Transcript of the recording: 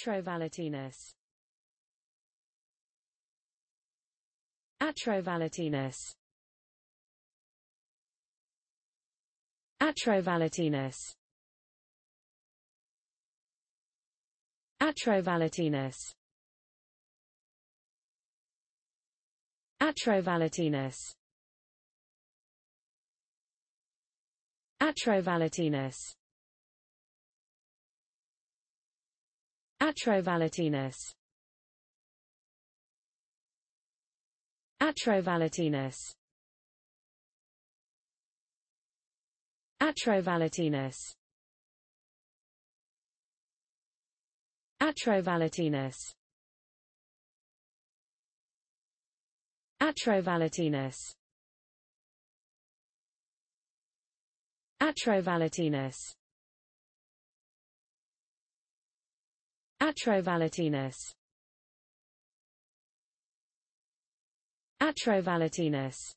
Atrovalatinus Atrovalatinus Atrovalatinus Atrovalatinus Atrovalatinus Atrovalatinus Atrovalatinus Atrovalatinus Atrovalatinus Atrovalatinus Atrovalatinus Atrovalatinus Atrovalatinus Atrovalatinus